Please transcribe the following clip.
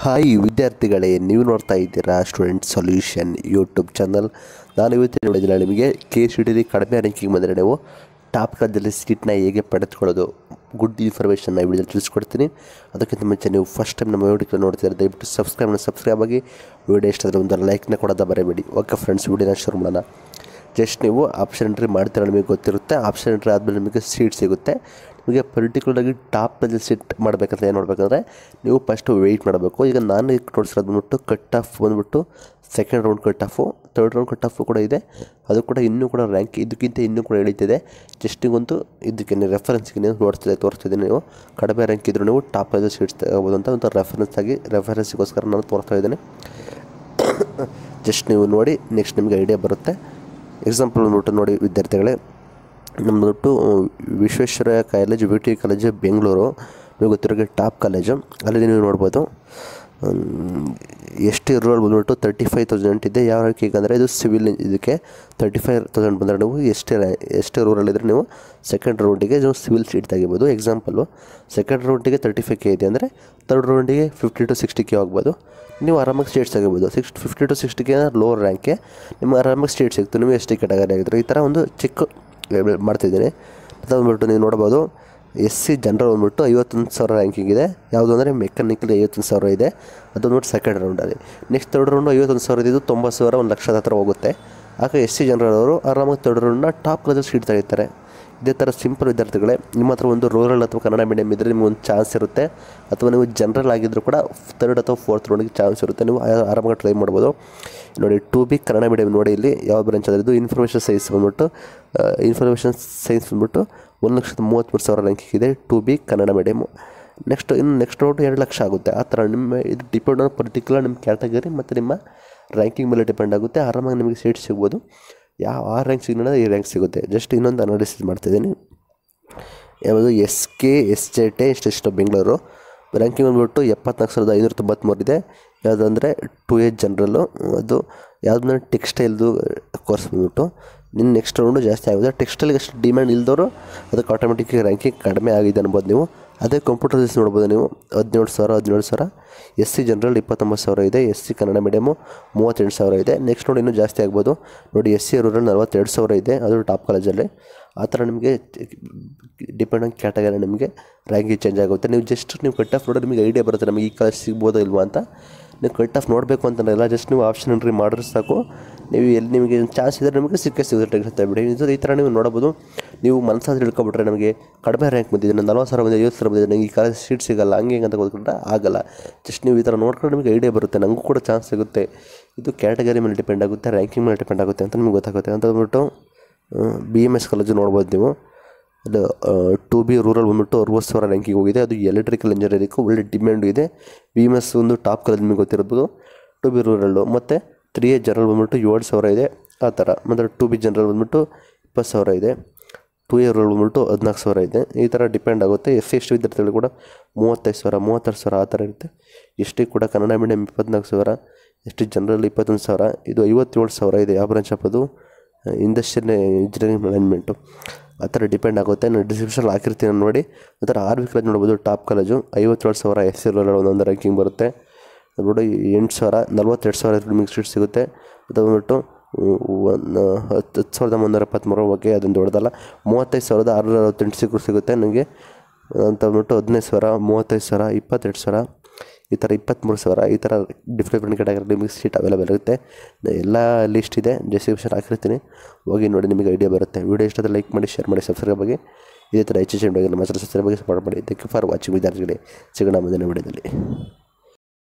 hi ವಿದ್ಯಾರ್ಥಿಗಳೇ ನೀವು ನೋಡ್ತಾ ಇದ್ದೀರಾ ಸ್ಟೂಡೆಂಟ್ ಸೊಲ್ಯೂಷನ್ ಯೂಟ್ಯೂಬ್ ಚಾನಲ್ ನಾನು ಇವತ್ತಿನ ನೋಡಿದ್ದೀನಿ ನಿಮಗೆ ಕೆ ಸಿ ಡಿಲಿ ಕಡಿಮೆ ರ್ಯಾಂಕಿಂಗ್ ಬಂದರೆ ನೀವು ಟಾಪ್ ಕ್ಲಾಸಲ್ಲಿ ಸೀಟ್ನ ಹೇಗೆ ಪಡೆದುಕೊಳ್ಳೋದು ಗುಡ್ ಇನ್ಫಾರ್ಮೇಷನ್ನ ಈ ವಿಡಿಯೋದಲ್ಲಿ ತಿಳಿಸ್ಕೊಡ್ತೀನಿ ಅದಕ್ಕಿಂತ ಮುಂಚೆ ನೀವು ಫಸ್ಟ್ ಟೈಮ್ ನಮ್ಮ ವಿಡಿಯೋ ನೋಡ್ತಿದ್ದಾರೆ ದಯವಿಟ್ಟು ಸಬ್ಸ್ಕ್ರೈಬ್ನ ಸಬ್ಸ್ಕ್ರೈಬ್ ಆಗಿ ವಿಡಿಯೋ ಆದರೆ ಒಂದು ಲೈಕ್ನ ಕೊಡೋದ ಬರಬೇಡಿ ಓಕೆ ಫ್ರೆಂಡ್ಸ್ ವಿಡಿಯೋನ ಶುರು ಮಾಡೋಣ ಜಸ್ಟ್ ನೀವು ಆಪ್ಷನ್ ಎಂಟ್ರಿ ಮಾಡ್ತೀರ ನಿಮಗೆ ಗೊತ್ತಿರುತ್ತೆ ಆಪ್ಷನ್ ಎಂಟ್ರಿ ಆದಮೇಲೆ ನಿಮಗೆ ಸೀಟ್ ಸಿಗುತ್ತೆ ನಿಮಗೆ ಟಾಪ್ ಟಾಪಲ್ಲಿ ಸೆಟ್ ಮಾಡಬೇಕಂದ್ರೆ ಏನು ನೋಡಬೇಕಂದ್ರೆ ನೀವು ಫಸ್ಟು ವೆಯ್ಟ್ ಮಾಡಬೇಕು ಈಗ ನಾನು ಈಗ ತೋರಿಸಿರೋದು ಬಂದ್ಬಿಟ್ಟು ಕಟ್ ಆಫ್ ಬಂದ್ಬಿಟ್ಟು second round cut off third round cut off ಕೂಡ ಇದೆ ಅದು ಕೂಡ ಇನ್ನೂ ಕೂಡ ರ್ಯಾಂಕ್ ಇದಕ್ಕಿಂತ ಇನ್ನೂ ಕೂಡ ಇಳೀತಿದೆ ಜಸ್ಟಿಗೊಂದು ಇದಕ್ಕೆ ರೆಫರೆನ್ಸ್ಗೆ ನೀವು ನೋಡ್ತಿದೆ ತೋರಿಸ್ತಿದ್ದೆ ನೀವು ಕಡಿಮೆ ರ್ಯಾಂಕ್ ಇದ್ದರೂ ನೀವು ಟಾಪ್ ಟಾಪಲ್ಲಿ ಸೀಟ್ಸ್ ತಗೋಬೋದು ಅಂತ ಒಂದು ರೆಫರೆನ್ಸ್ ಆಗಿ ರೆಫರೆನ್ಸ್ಗೋಸ್ಕರ ನಾನು ತೋರಿಸ್ತಾ ಇದ್ದೇನೆ ಜಸ್ಟ್ ನೀವು ನೋಡಿ ನೆಕ್ಸ್ಟ್ ನಿಮಗೆ ಐಡಿಯಾ ಬರುತ್ತೆ ಎಕ್ಸಾಂಪಲ್ ನೋಟು ನೋಡಿ ವಿದ್ಯಾರ್ಥಿಗಳೇ ನಮ್ಮ Visvesvaraya college B T college e Bengaluru ನಿಮಗೆ ಗೊತ್ತಿರೋಕ್ಕೆ ಟಾಪ್ ಕಾಲೇಜು ಅಲ್ಲಿ ನೀವು ನೋಡ್ಬೋದು ಎಷ್ಟು ರೂಲ್ ಬಂದ್ಬಿಟ್ಟು ತರ್ಟಿ ಫೈವ್ ತೌಸಂಡ್ ಇದೆ ಯಾವ ರೀತಿ ಅಂದರೆ ಇದು ಸಿವಿಲ್ ಇದಕ್ಕೆ ತರ್ಟಿ ಫೈವ್ ತೌಸಂಡ್ ಬಂದರೆ ನೀವು ಎಷ್ಟೇ ಎಷ್ಟೇ ರೂರಲ್ಲಿದ್ದರೆ ನೀವು ಸೆಕೆಂಡ್ ರೌಂಡಿಗೆ ನೀವು ಸಿವಿಲ್ ಸೀಟ್ ತೆಗಿಬೋದು ಎಕ್ಸಾಂಪಲ್ಲು ಸೆಕೆಂಡ್ ರೌಂಡಿಗೆ ತರ್ಟಿ ಫೈವ್ ಕೆ ಇದೆ ಅಂದರೆ ತರ್ಡ್ ರೌಂಡಿಗೆ ಫಿಫ್ಟಿ ಟು ಸಿಕ್ಸ್ಟಿ ಕೆ ಆಗ್ಬೋದು ನೀವು ಆರಾಮಾಗಿ ಸ್ಟೇಟ್ ತೆಗಿಬೋದು six fifty to sixty K ಅಂದರೆ ಲೋವರ್ ರ್ಯಾಂಕೆ ನಿಮ್ಮ ಆರಾಮಾಗಿ ಸ್ಟೇಟ್ ಸಿಗ್ತು ನೀವು ಎಸ್ ಕೆಟಗರಿ ಆಗಿದ್ರು ಈ ಥರ ಒಂದು ಚಿಕ್ಕ ಮಾಡ್ತಿದ್ದೀನಿ ಮತ್ತು ಬಂದುಬಿಟ್ಟು ನೀವು ನೋಡ್ಬೋದು ಎಸ್ ಸಿ ಜನರಲ್ ಬಂದ್ಬಿಟ್ಟು ಐವತ್ತೊಂದು ಸಾವಿರ ರ್ಯಾಂಕಿಂಗ್ ಇದೆ ಯಾವುದು ಅಂದರೆ ಮೆಕ್ಯಾನಿಕಲ್ ಐವತ್ತೊಂದು ಸಾವಿರ ಇದೆ ಅದು ನೋಡಿ ಸೆಕೆಂಡ್ ರೌಂಡಲ್ಲಿ ನೆಕ್ಸ್ಟ್ ತರ್ಡ್ ರೌಂಡು ಐವತ್ತೊಂದು ಸಾವಿರ ಇದು ತೊಂಬತ್ತು ಸಾವಿರ ಒಂದು ಲಕ್ಷದ ಹತ್ರ ಹೋಗುತ್ತೆ ಆಗ ಎಸ್ ಸಿ ಅವರು ಆರಾಮಾಗಿ ತರ್ಡ್ ಟಾಪ್ ಕ್ಲಾಸಲ್ಲಿ ಸೀಟ್ ತೆಗಿತಾರೆ ಇದೇ ಥರ ಸಿಂಪಲ್ ವಿದ್ಯಾರ್ಥಿಗಳೇ ನಿಮ್ಮ ಹತ್ರ ಒಂದು ರೂರಲ್ ಅಥವಾ ಕನ್ನಡ ಮೀಡಿಯಂ ಇದ್ದರೆ ನಿಮಗೆ ಒಂದು ಚಾನ್ಸ್ ಇರುತ್ತೆ ಅಥವಾ ನೀವು ಜನರಲ್ ಆಗಿದ್ದರೂ ಕೂಡ ತರ್ಡ್ ಅಥವಾ ಫೋರ್ತ್ ರೌಂಡ್ಗೆ ಚಾನ್ಸ್ ಇರುತ್ತೆ ನೀವು ಆರಾಮಾಗಿ ಟ್ರೈ ಮಾಡ್ಬೋದು ನೋಡಿ ಟು ಬಿ ಕನ್ನಡ ಮೀಡಿಯಂ ನೋಡಿ ಇಲ್ಲಿ ಯಾವ ಬ್ರಾಂಚ್ ಅದರದ್ದು ಇನ್ಫಾರ್ಮೇಷನ್ ಸೈನ್ಸ್ ಬಂದ್ಬಿಟ್ಟು ಇನ್ಫಾರ್ಮೇಷನ್ ಸೈನ್ಸ್ ಬಂದ್ಬಿಟ್ಟು ಒಂದು ಲಕ್ಷದ ಮೂವತ್ತ್ಮೂರು ಸಾವಿರ ರ್ಯಾಂಕ್ ಇದೆ two B Kannada medium next ಇನ್ನು ನೆಕ್ಸ್ಟ್ ರೌಂಡ್ ಎರಡು ಲಕ್ಷ ಆಗುತ್ತೆ ಆ ಥರ ನಿಮ್ಮ ಇದು ಡಿಪೆಂಡ್ ಆನ್ ಪರ್ಟಿಕ್ಯುಲರ್ ನಿಮ್ಮ ಕ್ಯಾಟಗರಿ ಮತ್ತು ನಿಮ್ಮ ರ್ಯಾಂಕಿಂಗ್ ಮೇಲೆ ಡಿಪೆಂಡ್ ಆಗುತ್ತೆ ಆರಾಮಾಗಿ ನಿಮಗೆ ಸೀಟ್ ಸಿಗ್ಬೋದು ಯಾವ ಆ ರ್ಯಾಂಕ್ ಸಿಗೋಣ ಈ ರ್ಯಾಂಕ್ ಸಿಗುತ್ತೆ ಜಸ್ಟ್ ಇನ್ನೊಂದು ಅನಾಲಿಸಿಸ್ ಮಾಡ್ತಿದ್ದೀನಿ ಯಾವುದು S K S J T ಇಷ್ಟು ಬೆಂಗಳೂರು ರ್ಯಾಂಕಿಂಗ್ ಬಂದುಬಿಟ್ಟು ಎಪ್ಪತ್ನಾಲ್ಕು ಸಾವಿರದ ಐನೂರ ತೊಂಬತ್ತ್ಮೂರಿದೆ ಯಾವುದಂದರೆ ಟು ಏಜ್ ಜನರಲ್ಲು ಅದು ಯಾವುದಂದರೆ ಟೆಕ್ಸ್ಟೈಲ್ದು ಕೋರ್ಸ್ ಬಂದುಬಿಟ್ಟು ನಿನ್ನ ನೆಕ್ಸ್ಟ್ ರೌಂಡು ಜಾಸ್ತಿ ಆಗಿದೆ ಟೆಕ್ಸ್ಟೈಲ್ಗೆ ಎಷ್ಟು ಡಿಮ್ಯಾಂಡ್ ಇಲ್ದವರು ಅದಕ್ಕೆ ಆಟೋಮೆಟಿಕ್ ರ್ಯಾಂಕಿಂಗ್ ಕಡಿಮೆ ಆಗಿದೆ ಅನ್ಬೋದು ನೀವು ಅದೇ ಕಂಪ್ಯೂಟರ್ ಸೈನ್ಸ್ ನೋಡ್ಬೋದು ನೀವು ಹದಿನೇಳು ಸಾವಿರ ಹದಿನೇಳು ಸಾವಿರ ಎಸ್ ಸಿ ಜನರಲ್ ಇಪ್ಪತ್ತೊಂಬತ್ತು ಸಾವಿರ ಇದೆ ಎಸ್ ಸಿ ಕನ್ನಡ ಮೀಡಿಯಮು ಮೂವತ್ತೆಂಟು ಸಾವಿರ ಇದೆ ನೆಕ್ಸ್ಟ್ ನೋಡಿ ಇನ್ನೂ ಜಾಸ್ತಿ ಆಗ್ಬೋದು ನೋಡಿ ಎಸ್ ಸಿ ರೂರಲ್ ನಲವತ್ತೆರಡು ಸಾವಿರ ಇದೆ ಅದು ಟಾಪ್ ಕಾಲೇಜಲ್ಲಿ ಆ ಥರ ನಿಮಗೆ ಡಿಪೆಂಡ್ ಆನ್ ಕ್ಯಾಟಗರಿ ನಿಮಗೆ ರ್ಯಾಂಕಿಂಗ್ ಚೇಂಜ್ ಆಗುತ್ತೆ ನೀವು ಜಸ್ಟ್ ನೀವು ಕಟ್ ಆಫ್ ನೋಡೋದು ನಿಮಗೆ ಐಡಿಯಾ ಬರುತ್ತೆ ನಮಗೆ ಈ ಕಾಲೇಜ್ ಸಿಗ್ಬೋದೋ ಇಲ್ವಾ ಅಂತ ನೀವು ಆಫ್ ನೋಡಬೇಕು ಅಂತನಲ್ಲ ಜಸ್ಟ್ ನೀವು ಆಪ್ಷನ್ ರೀ ಮಾಡಿದ್ರೆ ಸಾಕು ನೀವು ಎಲ್ಲಿ ನಿಮಗೆ ಚಾನ್ಸ್ ಇದ್ದರೆ ನಿಮಗೆ ಸಿಕ್ಕೇ ಸಿಗುತ್ತೆ ಬಿಡಿ ಇದು ಈ ಥರ ನೀವು ನೋಡ್ಬೋದು ನೀವು ಮನಸ್ಸಾದ್ರೆ ಹೇಳ್ಕೊಬಿಟ್ರೆ ನಮಗೆ ಕಡಿಮೆ ರ್ಯಾಂಕ್ ಬಂದಿದೆ ನಾನು ನಲ್ವತ್ತು ಸಾವಿರ ಬಂದಿದೆ ಐವತ್ತು ಸಾವಿರ ಬಂದಿದೆ ನನಗೆ ಈ ಕಾಲೇಜ್ ಸೀಟ್ ಸಿಗಲ್ಲ ಹಂಗೆ ಹಿಂಗೆ ಅಂತ ಗೊತ್ತಿಲ್ಲ ಆಗಲ್ಲ ಜಸ್ಟ್ ನೀವು ಈ ಥರ ನೋಡ್ಕೊಂಡು ನಿಮಗೆ ಐಡಿಯಾ ಬರುತ್ತೆ ನನಗೂ ಕೂಡ ಚಾನ್ಸ್ ಸಿಗುತ್ತೆ ಇದು ಕ್ಯಾಟಗರಿ ಮೇಲೆ ಡಿಪೆಂಡ್ ಆಗುತ್ತೆ ರ್ಯಾಂಕಿಂಗ್ ಮೇಲೆ ಡಿಪೆಂಡ್ ಆಗುತ್ತೆ ಅಂತ ನಿಮ್ಗೆ ಗೊತ್ತಾಗುತ್ತೆ ಅಂತ ಅಂದ್ಬಿಟ್ಟು ಬಿ ಎಮ್ ಎಸ್ ಕಾಲೇಜು ನೋಡ್ಬೋದು ನೀವು ಅದು ಟು ಬಿ ರೂರಲ್ ಬಂದ್ಬಿಟ್ಟು ಅರವತ್ತು ಸಾವಿರ ರ್ಯಾಂಕಿಗೆ ಹೋಗಿದೆ ಅದು ಎಲೆಕ್ಟ್ರಿಕಲ್ ಇಂಜಿನಿಯರಿಂಗು ಒಳ್ಳೆ ಡಿಮ್ಯಾಂಡ್ ಇದೆ ವಿ ಎಮ್ ಎಸ್ ಒಂದು ಟಾಪ್ ಕಲರ್ ನಿಮಗೆ ಗೊತ್ತಿರ್ಬೋದು ಟು ಬಿ ರೂರಲ್ಲು ಮತ್ತು ತ್ರೀ ಎ ಜನರಲ್ ಬಂದ್ಬಿಟ್ಟು ಏಳು ಸಾವಿರ ಇದೆ ಆ ಥರ ಮತ್ತು ಟು ಬಿ ಜನರಲ್ ಬಂದ್ಬಿಟ್ಟು ಇಪ್ಪತ್ತು ಸಾವಿರ ಇದೆ ಟು ಇಯರ್ ರೂಲ್ ಬಂದ್ಬಿಟ್ಟು ಹದಿನಾಲ್ಕು ಸಾವಿರ ಇದೆ ಈ ಥರ ಡಿಪೆಂಡ್ ಆಗುತ್ತೆ ಎಸ್ ಸಿ ಎಷ್ಟು ವಿದ್ಯಾರ್ಥಿಗಳು ಕೂಡ ಮೂವತ್ತೈದು ಸಾವಿರ ಮೂವತ್ತಾರು ಸಾವಿರ ಆ ಥರ ಇರುತ್ತೆ ಎಸ್ ಕೂಡ ಕನ್ನಡ ಮೀಡಿಯಂ ಇಪ್ಪತ್ನಾಲ್ಕು ಸಾವಿರ ಎಸ್ ಟಿ ಜನರಲ್ ಇಪ್ಪತ್ತೊಂದು ಸಾವಿರ ಇದು ಐವತ್ತೇಳು ಸಾವಿರ ಇದೆ ಯಾವ ಬ್ರಾಂಚ್ ಹಾಕೋದು ಇಂಡಸ್ಟ್ರಿಯಲ್ ಇಂಜಿನಿಯರಿಂಗ್ ಮ್ಯಾನೇಜ್ಮೆಂಟು ಆ ಥರ ಡಿಪೆಂಡ್ ಆಗುತ್ತೆ ನಾನು ಡಿಸ್ಕ್ರಿಪ್ಷನ್ ಹಾಕಿರ್ತೀನಿ ನೋಡಿ ಆ ಥರ ಆರ್ ವಿ ಕಾಲೇಜ್ ನೋಡ್ಬೋದು ಟಾಪ್ ಕಾಲೇಜು ಐವತ್ತೇಳು ಸಾವಿರ ಎಸ್ ಸಿ ಒಂದೊಂದು ರ್ಯಾಂಕಿಂಗ್ ಬರುತ್ತೆ ನೋಡಿ ಎಂಟು ಸಾವಿರ ನಲ್ವತ್ತೆರಡು ಸಾವಿರ ಮಿಕ್ಸ್ ಸೀಟ್ ಸಿಗುತ್ತೆ ಬಂದ್ಬಿಟ್ಟು ಒಂದು ಹತ್ತು ಹತ್ತು ಸಾವಿರದ ಮುನ್ನೂರ ಎಪ್ಪತ್ತ್ಮೂರು ಓಕೆ ಅದೊಂದು ದೊಡ್ಡದಲ್ಲ ಮೂವತ್ತೈದು ಸಾವಿರದ ಆರುನೂರ ಅರವತ್ತೆಂಟು ಸಿಕ್ಕೂ ಸಿಗುತ್ತೆ ನನಗೆ ಅಂತ ಬಂದ್ಬಿಟ್ಟು ಹದಿನೈದು ಸಾವಿರ ಮೂವತ್ತೈದು ಸಾವಿರ ಇಪ್ಪತ್ತೆರಡು ಸಾವಿರ ಈ ಥರ ಇಪ್ಪತ್ತ್ಮೂರು ಸಾವಿರ ಈ ಥರ ಡಿಫ್ರೆಂಟ್ ಡಿಫ್ರೆಂಟ್ ಕ್ಯಾಟಗರಿಲಿ ನಿಮಗೆ ಸೀಟ್ ಅವೈಲೇಬಲ್ ಇರುತ್ತೆ ಎಲ್ಲ ಲಿಸ್ಟ್ ಇದೆ ಡಿಸ್ಕ್ರಿಪ್ಷನ್ ಹಾಕಿರ್ತೀನಿ ಹೋಗಿ ನೋಡಿ ನಿಮಗೆ ಐಡಿಯಾ ಬರುತ್ತೆ ವೀಡಿಯೋ ಇಷ್ಟ ಲೈಕ್ ಮಾಡಿ ಶೇರ್ ಮಾಡಿ ಸಬ್ಸ್ಕ್ರೈಬ್ ಆಗಿ ಇದೇ ಥರ ಹೆಚ್ಚು ಹೆಚ್ಚಿನ ನಮ್ಮ ಸಬ್ಸ್ಕ್ರೈಬ್ ಆಗಿ ಸಪೋರ್ಟ್ ಮಾಡಿ ಥ್ಯಾಂಕ್ ಯು ಫಾರ್ ವಾಚಿಂಗ್ ವಿದ್ಯಾರ್ಥಿಗಳಿಗೆ ಸಿಗೋಣ ಮುಂದಿನ ವಿಡಿಯೋದಲ್ಲಿ